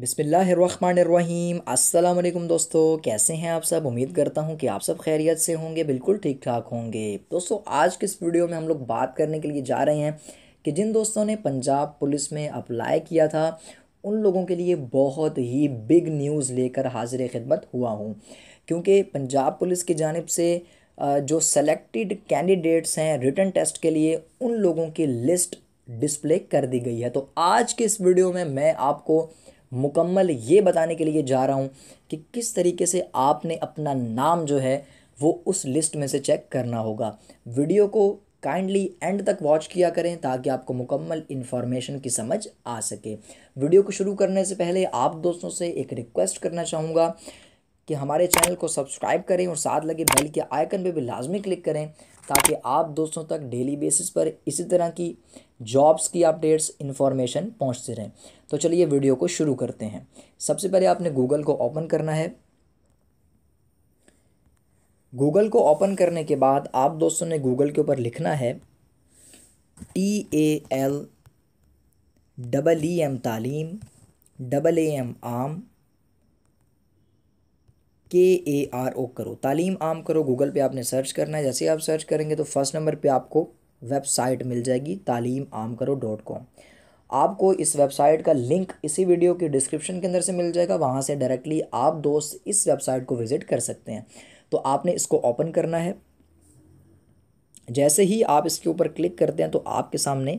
बिसमीम अल्लाम दोस्तों कैसे हैं आप सब उम्मीद करता हूं कि आप सब खैरियत से होंगे बिल्कुल ठीक ठाक होंगे दोस्तों आज के इस वीडियो में हम लोग बात करने के लिए जा रहे हैं कि जिन दोस्तों ने पंजाब पुलिस में अप्लाई किया था उन लोगों के लिए बहुत ही बिग न्यूज़ लेकर हाजिर खिदमत हुआ हूँ क्योंकि पंजाब पुलिस की जानब से जो सेलेक्टेड कैंडिडेट्स हैं रिटर्न टेस्ट के लिए उन लोगों की लिस्ट डिस्प्ले कर दी गई है तो आज के इस वीडियो में मैं आपको मुकम्मल ये बताने के लिए जा रहा हूँ कि किस तरीके से आपने अपना नाम जो है वो उस लिस्ट में से चेक करना होगा वीडियो को काइंडली एंड तक वॉच किया करें ताकि आपको मुकम्मल इन्फॉर्मेशन की समझ आ सके वीडियो को शुरू करने से पहले आप दोस्तों से एक रिक्वेस्ट करना चाहूँगा कि हमारे चैनल को सब्सक्राइब करें और साथ लगे बेल के आइकन पे भी लाजमी क्लिक करें ताकि आप दोस्तों तक डेली बेसिस पर इसी तरह की जॉब्स की अपडेट्स इन्फॉर्मेशन पहुंचते रहें तो चलिए वीडियो को शुरू करते हैं सबसे पहले आपने गूगल को ओपन करना है गूगल को ओपन करने के बाद आप दोस्तों ने गूगल के ऊपर लिखना है T A L double E M तालीम डबल ए एम आम के ए आर ओ करो तालीम आम करो गूगल पे आपने सर्च करना है जैसे आप सर्च करेंगे तो फर्स्ट नंबर पे आपको वेबसाइट मिल जाएगी तालीम आम करो डॉट कॉम आपको इस वेबसाइट का लिंक इसी वीडियो के डिस्क्रिप्शन के अंदर से मिल जाएगा वहाँ से डायरेक्टली आप दोस्त इस वेबसाइट को विज़िट कर सकते हैं तो आपने इसको ओपन करना है जैसे ही आप इसके ऊपर क्लिक करते हैं तो आपके सामने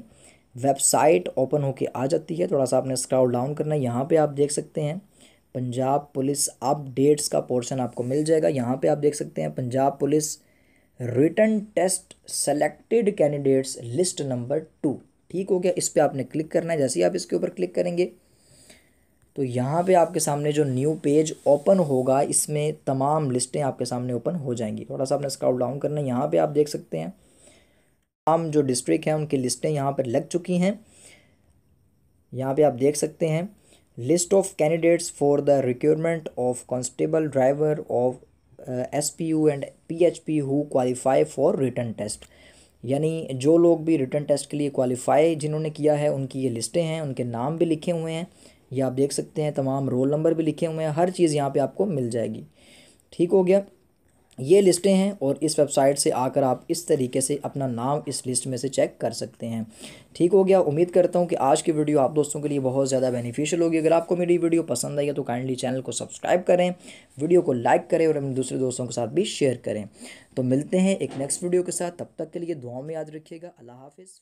वेबसाइट ओपन होके आ जाती है थोड़ा सा आपने स्क्रॉल डाउन करना है यहाँ पे आप देख सकते हैं पंजाब पुलिस अपडेट्स का पोर्शन आपको मिल जाएगा यहाँ पे आप देख सकते हैं Punjab police written test selected candidates list number two ठीक हो गया इस पर आपने क्लिक करना है जैसे ही आप इसके ऊपर क्लिक करेंगे तो यहाँ पे आपके सामने जो न्यू पेज ओपन होगा इसमें तमाम लिस्टें आपके सामने ओपन हो जाएंगी थोड़ा सा आपने स्काउट डाउन करना है यहाँ पर आप देख सकते हैं तमाम जो डिस्ट्रिक्ट हैं उनकी लिस्टें यहाँ पर लग चुकी हैं यहाँ पर आप देख सकते हैं list of candidates for the candidates of constable driver of S P U and P H P who qualify for written test यानी जो लोग भी रिटर्न टेस्ट के लिए क्वालिफाई जिन्होंने किया है उनकी ये लिस्टें हैं उनके नाम भी लिखे हुए हैं ये आप देख सकते हैं तमाम रोल नंबर भी लिखे हुए हैं हर चीज़ यहाँ पे आपको मिल जाएगी ठीक हो गया ये लिस्टें हैं और इस वेबसाइट से आकर आप इस तरीके से अपना नाम इस लिस्ट में से चेक कर सकते हैं ठीक हो गया उम्मीद करता हूँ कि आज की वीडियो आप दोस्तों के लिए बहुत ज़्यादा बेनिफिशियल होगी अगर आपको मेरी वीडियो पसंद आई है तो काइंडली चैनल को सब्सक्राइब करें वीडियो को लाइक करें और अपने दूसरे दोस्तों के साथ भी शेयर करें तो मिलते हैं एक नेक्स्ट वीडियो के साथ तब तक के लिए दुआ में याद रखिएगा अल्लाह हाफिज़